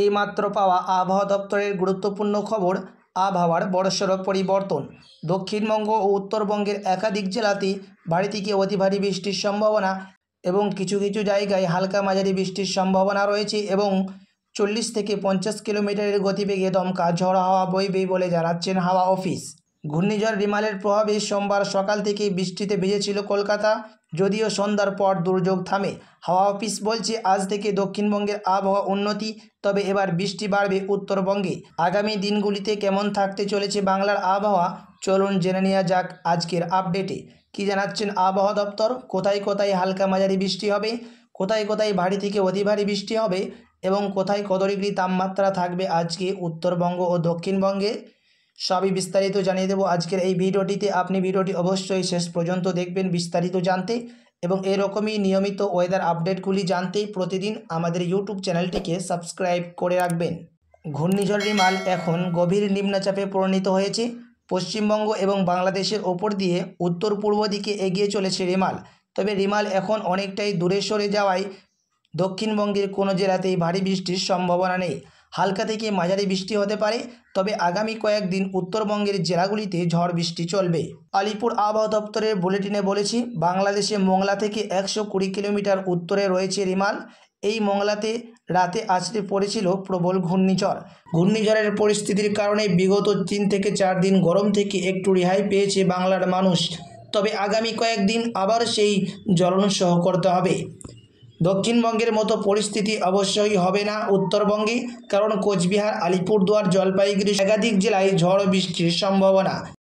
এইমাত্র পাওয়া আবহাওয়া দপ্তরের গুরুত্বপূর্ণ খবর আবহাওয়ার বড়সড় পরিবর্তন দক্ষিণবঙ্গ ও উত্তরবঙ্গের একাধিক জেলাতে ভারী থেকে অতি ভারী বৃষ্টির সম্ভাবনা এবং কিছু কিছু জায়গায় হালকা মাঝারি বৃষ্টির সম্ভাবনা রয়েছে এবং চল্লিশ থেকে পঞ্চাশ কিলোমিটারের গতিবেগে দমকা ঝড় হাওয়া বইবে বলে জানাচ্ছেন হাওয়া অফিস ঘূর্ণিঝড় রিমালের প্রভাবে সোমবার সকাল থেকে বৃষ্টিতে ভিজেছিল কলকাতা যদিও সন্ধ্যার পর দুর্যোগ থামে হাওয়া অফিস বলছে আজ থেকে দক্ষিণবঙ্গের আবহাওয়া উন্নতি তবে এবার বৃষ্টি বাড়বে উত্তরবঙ্গে আগামী দিনগুলিতে কেমন থাকতে চলেছে বাংলার আবহাওয়া চলুন জেনে নেওয়া যাক আজকের আপডেটে কি জানাচ্ছেন আবহাওয়া দপ্তর কোথায় কোথায় হালকা মাঝারি বৃষ্টি হবে কোথায় কোথায় ভারী থেকে অতি ভারী বৃষ্টি হবে এবং কোথায় কত ডিগ্রি তাপমাত্রা থাকবে আজকে উত্তরবঙ্গ ও দক্ষিণবঙ্গে সবই বিস্তারিত জানিয়ে দেবো আজকের এই ভিডিওটিতে আপনি ভিডিওটি অবশ্যই শেষ পর্যন্ত দেখবেন বিস্তারিত জানতে এবং এরকমই নিয়মিত ওয়েদার আপডেটগুলি জানতে প্রতিদিন আমাদের ইউটিউব চ্যানেলটিকে সাবস্ক্রাইব করে রাখবেন ঘূর্ণিঝড় রিমাল এখন গভীর নিম্নচাপে পরিণত হয়েছে পশ্চিমবঙ্গ এবং বাংলাদেশের ওপর দিয়ে উত্তর পূর্ব দিকে এগিয়ে চলেছে রিমাল তবে রিমাল এখন অনেকটাই দূরে সরে যাওয়ায় দক্ষিণবঙ্গের কোনো জেলাতেই ভারী বৃষ্টির সম্ভাবনা নেই হালকা থেকে মাঝারি বৃষ্টি হতে পারে তবে আগামী কয়েকদিন উত্তরবঙ্গের জেলাগুলিতে ঝড় বৃষ্টি চলবে আলিপুর আবহাওয়া দপ্তরের বুলেটিনে বলেছি বাংলাদেশে মংলা থেকে একশো কুড়ি কিলোমিটার উত্তরে রয়েছে রিমাল এই মংলাতে রাতে আসতে পড়েছিল প্রবল ঘূর্ণিঝড় ঘূর্ণিঝড়ের পরিস্থিতির কারণে বিগত তিন থেকে চার দিন গরম থেকে একটু রেহাই পেয়েছে বাংলার মানুষ তবে আগামী কয়েকদিন আবার সেই জ্বলন সহ করতে হবে দক্ষিণবঙ্গের মতো পরিস্থিতি অবশ্যই হবে না উত্তরবঙ্গে কারণ কোচবিহার আলিপুরদুয়ার জলপাইগুড়ি একাধিক জেলায় ঝড় বৃষ্টির সম্ভাবনা